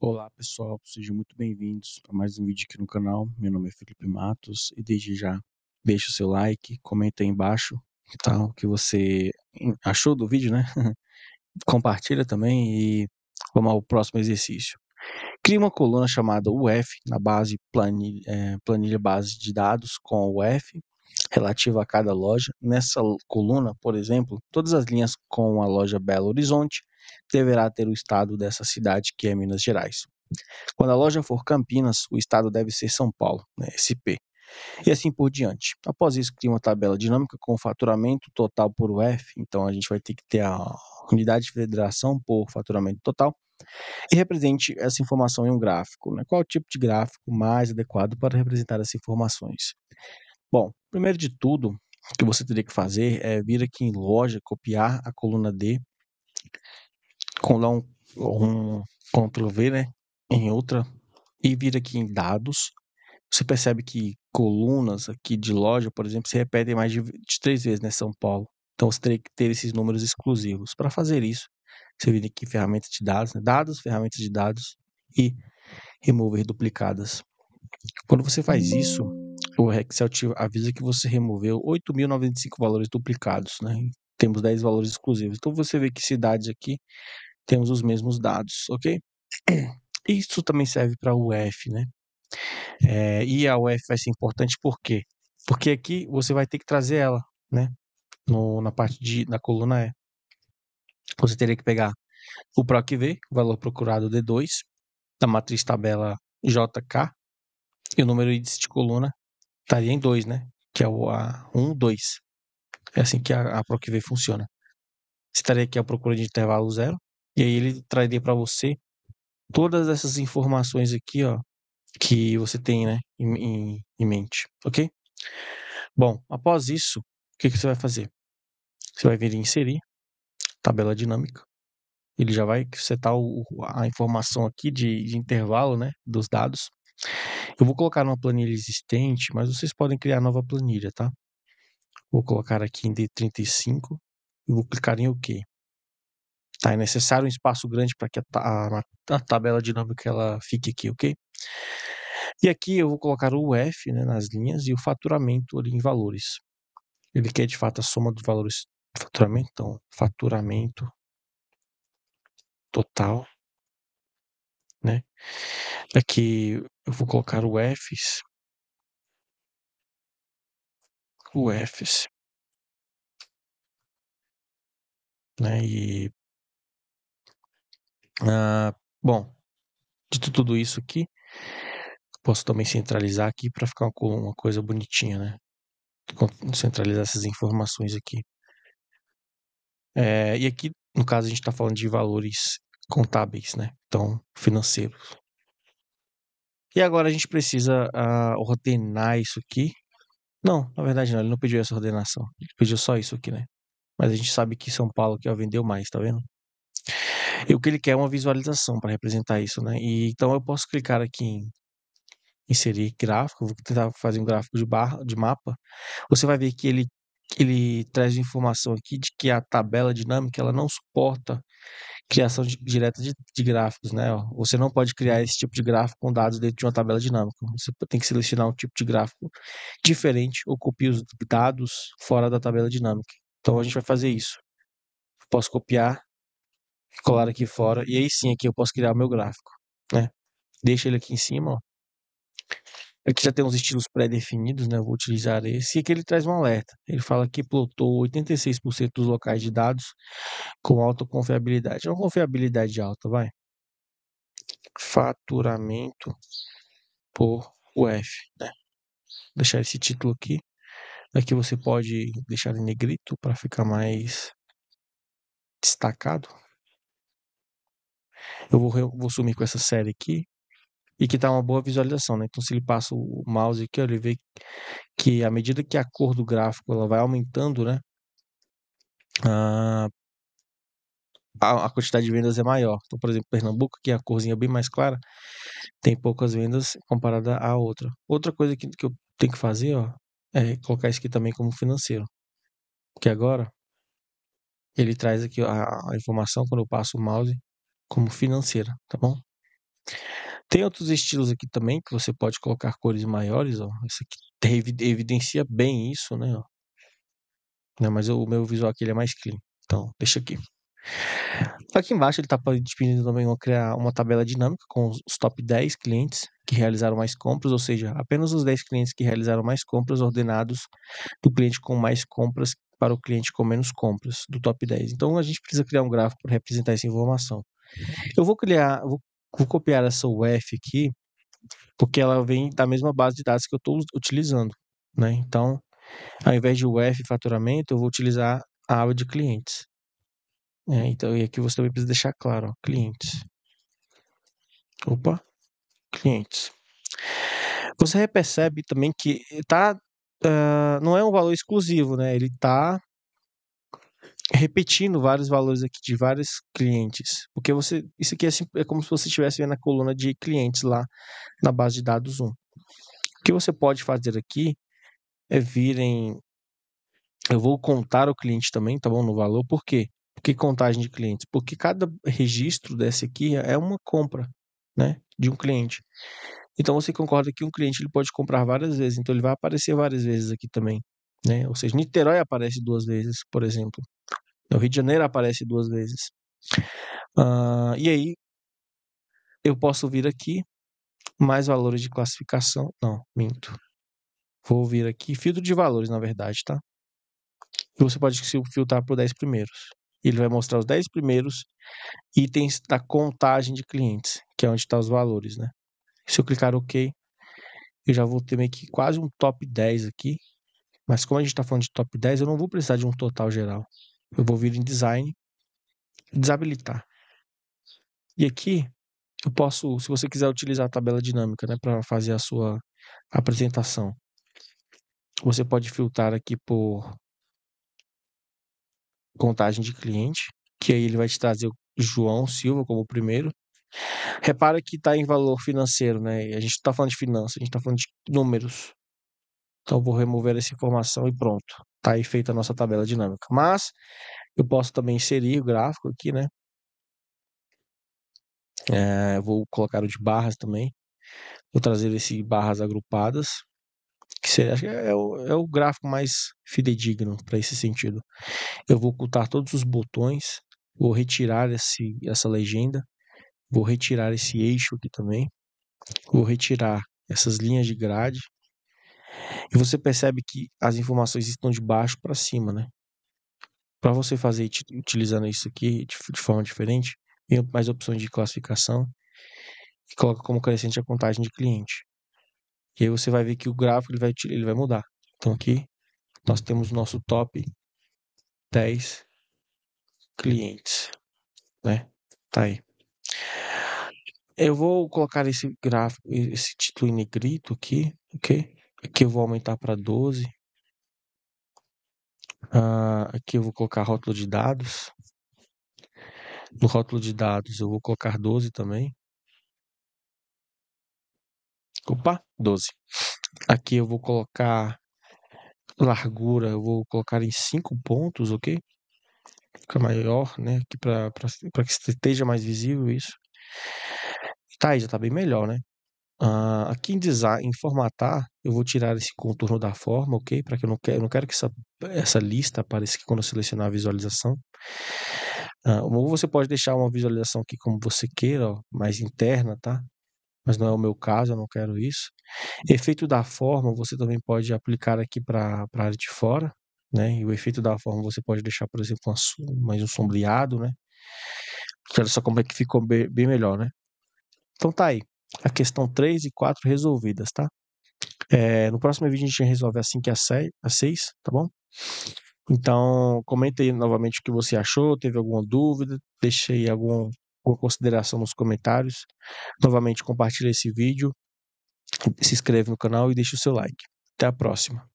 Olá pessoal, sejam muito bem-vindos a mais um vídeo aqui no canal. Meu nome é Felipe Matos e desde já deixa o seu like, comenta aí embaixo que tal o que você achou do vídeo, né? Compartilha também e vamos ao próximo exercício. Crie uma coluna chamada UF na base planilha, é, planilha base de dados com UF relativa a cada loja. Nessa coluna, por exemplo, todas as linhas com a loja Belo Horizonte deverá ter o estado dessa cidade, que é Minas Gerais. Quando a loja for Campinas, o estado deve ser São Paulo, né, SP. E assim por diante. Após isso, cria uma tabela dinâmica com faturamento total por F. Então, a gente vai ter que ter a unidade de federação por faturamento total. E represente essa informação em um gráfico. Né? Qual o tipo de gráfico mais adequado para representar essas informações? Bom, primeiro de tudo, o que você teria que fazer é vir aqui em loja, copiar a coluna D com lá um, um Ctrl V, né? Em outra e vir aqui em dados. Você percebe que colunas aqui de loja, por exemplo, se repetem mais de, de três vezes, né? São Paulo. Então você teria que ter esses números exclusivos. Para fazer isso, você vira aqui em ferramentas de dados, né? dados, ferramentas de dados e remover duplicadas. Quando você faz isso, o Excel te avisa que você removeu 8.095 valores duplicados, né? Temos 10 valores exclusivos. Então você vê que cidades aqui temos os mesmos dados, ok? Isso também serve para a UF, né? É, e a UF vai ser importante por quê? Porque aqui você vai ter que trazer ela, né? No, na parte de, da coluna E. Você teria que pegar o PROC-V, valor procurado D2, da matriz tabela JK, e o número índice de coluna estaria em 2, né? Que é o A1, 2. É assim que a, a PROC-V funciona. Você estaria aqui à procura de intervalo zero, e aí ele traria para você todas essas informações aqui, ó, que você tem, né, em, em, em mente, ok? Bom, após isso, o que, que você vai fazer? Você vai vir em inserir, tabela dinâmica. Ele já vai setar o, a informação aqui de, de intervalo, né, dos dados. Eu vou colocar numa planilha existente, mas vocês podem criar nova planilha, tá? Vou colocar aqui em D35 e vou clicar em OK. Tá, é necessário um espaço grande para que a, ta a, tabela dinâmica ela fique aqui, ok? E aqui eu vou colocar o F né, nas linhas e o faturamento ali em valores. Ele quer de fato a soma dos valores do faturamento, então faturamento total, né? Aqui eu vou colocar o Fs, o Fs, né? E ah, bom, dito tudo isso aqui, posso também centralizar aqui para ficar uma coisa bonitinha, né? Centralizar essas informações aqui. É, e aqui, no caso, a gente está falando de valores contábeis, né? Então, financeiros. E agora a gente precisa uh, ordenar isso aqui. Não, na verdade não, ele não pediu essa ordenação. Ele pediu só isso aqui, né? Mas a gente sabe que São Paulo que é vendeu mais, tá vendo? E o que ele quer é uma visualização para representar isso, né? E, então eu posso clicar aqui em inserir gráfico, vou tentar fazer um gráfico de barra, de mapa. Você vai ver que ele ele traz informação aqui de que a tabela dinâmica ela não suporta criação de, direta de, de, gráficos, né? Você não pode criar uhum. esse tipo de gráfico com dados dentro de uma tabela dinâmica. Você tem que selecionar um tipo de gráfico diferente ou copiar os dados fora da tabela dinâmica. Então a gente vai fazer isso. Posso copiar colar aqui fora. E aí sim, aqui eu posso criar o meu gráfico, né? Deixa ele aqui em cima, ó. Aqui já tem uns estilos pré-definidos, né? Eu vou utilizar esse. E aqui ele traz um alerta. Ele fala que plotou 86% dos locais de dados com alta confiabilidade. É uma confiabilidade alta, vai. Faturamento por UF, né? Vou deixar esse título aqui. Aqui você pode deixar em negrito para ficar mais destacado eu vou, eu vou sumir com essa série aqui e que tá uma boa visualização, né? Então, se ele passa o mouse aqui, ele vê que à medida que a cor do gráfico ela vai aumentando, né? Ah, a, a quantidade de vendas é maior. Então, por exemplo, Pernambuco, que é a corzinha bem mais clara, tem poucas vendas comparada à outra. Outra coisa que, que eu tenho que fazer, ó, é colocar isso aqui também como financeiro. Porque agora ele traz aqui a, a informação quando eu passo o mouse como financeira, tá bom? Tem outros estilos aqui também que você pode colocar cores maiores, ó. Esse aqui evidencia bem isso, né? Ó. Não, mas o meu visual aqui ele é mais clean, então deixa aqui. Aqui embaixo ele está pedindo também criar uma tabela dinâmica com os top 10 clientes que realizaram mais compras, ou seja, apenas os 10 clientes que realizaram mais compras ordenados do cliente com mais compras para o cliente com menos compras do top 10. Então a gente precisa criar um gráfico para representar essa informação. Eu vou criar, vou, vou copiar essa UF aqui, porque ela vem da mesma base de dados que eu estou utilizando. Né? Então, ao invés de UF faturamento, eu vou utilizar a aba de clientes. É, então, e aqui você também precisa deixar claro, ó, clientes. Opa, clientes. Você percebe também que tá, uh, não é um valor exclusivo, né? Ele está repetindo vários valores aqui de vários clientes, porque você isso aqui é, é como se você estivesse vendo a coluna de clientes lá na base de dados 1. O que você pode fazer aqui é vir em eu vou contar o cliente também, tá bom, no valor, por quê? que contagem de clientes, porque cada registro dessa aqui é uma compra, né, de um cliente. Então você concorda que um cliente ele pode comprar várias vezes, então ele vai aparecer várias vezes aqui também, né? Ou seja, Niterói aparece duas vezes, por exemplo. No Rio de Janeiro aparece duas vezes. Uh, e aí, eu posso vir aqui, mais valores de classificação. Não, minto. Vou vir aqui, filtro de valores, na verdade, tá? E você pode filtrar por 10 primeiros. Ele vai mostrar os 10 primeiros itens da contagem de clientes, que é onde estão tá os valores, né? Se eu clicar OK, eu já vou ter meio que quase um top 10 aqui. Mas como a gente está falando de top 10, eu não vou precisar de um total geral eu vou vir em design, desabilitar. E aqui eu posso, se você quiser utilizar a tabela dinâmica, né, para fazer a sua apresentação, você pode filtrar aqui por contagem de cliente, que aí ele vai te trazer o João Silva como primeiro. Repara que está em valor financeiro, né? A gente está falando de finanças, a gente está falando de números. Então, vou remover essa informação e pronto. Está aí feita a nossa tabela dinâmica. Mas, eu posso também inserir o gráfico aqui, né? É, vou colocar o de barras também. Vou trazer esse barras agrupadas. Que seria, acho que é, o, é o gráfico mais fidedigno para esse sentido. Eu vou ocultar todos os botões. Vou retirar esse, essa legenda. Vou retirar esse eixo aqui também. Vou retirar essas linhas de grade. E você percebe que as informações estão de baixo para cima, né? Para você fazer utilizando isso aqui de, de forma diferente, vem mais opções de classificação e coloca como crescente a contagem de cliente. E aí você vai ver que o gráfico ele vai, ele vai mudar. Então aqui nós temos nosso top 10 clientes, né? Tá aí. Eu vou colocar esse gráfico, esse título em negrito aqui, ok? Aqui eu vou aumentar para 12. Ah, aqui eu vou colocar rótulo de dados. No rótulo de dados eu vou colocar 12 também. Opa, 12. Aqui eu vou colocar largura, eu vou colocar em 5 pontos, ok? Fica maior, né? Aqui para que esteja mais visível isso. Tá aí, já tá bem melhor, né? Ah, aqui em design, em formatar, eu vou tirar esse contorno da forma, ok? Para que eu não quero, eu não quero que essa, essa lista apareça quando eu selecionar a visualização. Ah, ou você pode deixar uma visualização aqui como você queira, ó, mais interna, tá? Mas não é o meu caso, eu não quero isso. Efeito da forma, você também pode aplicar aqui para a área de fora, né? E o efeito da forma você pode deixar, por exemplo, mais um sombreado, né? olha só como é que ficou bem, bem melhor, né? Então tá aí a questão 3 e 4 resolvidas, tá? É, no próximo vídeo a gente resolve assim que a a 6 tá bom? Então, comenta aí novamente o que você achou, teve alguma dúvida, deixe aí algum, alguma consideração nos comentários. Novamente, compartilha esse vídeo, se inscreve no canal e deixe o seu like. Até a próxima.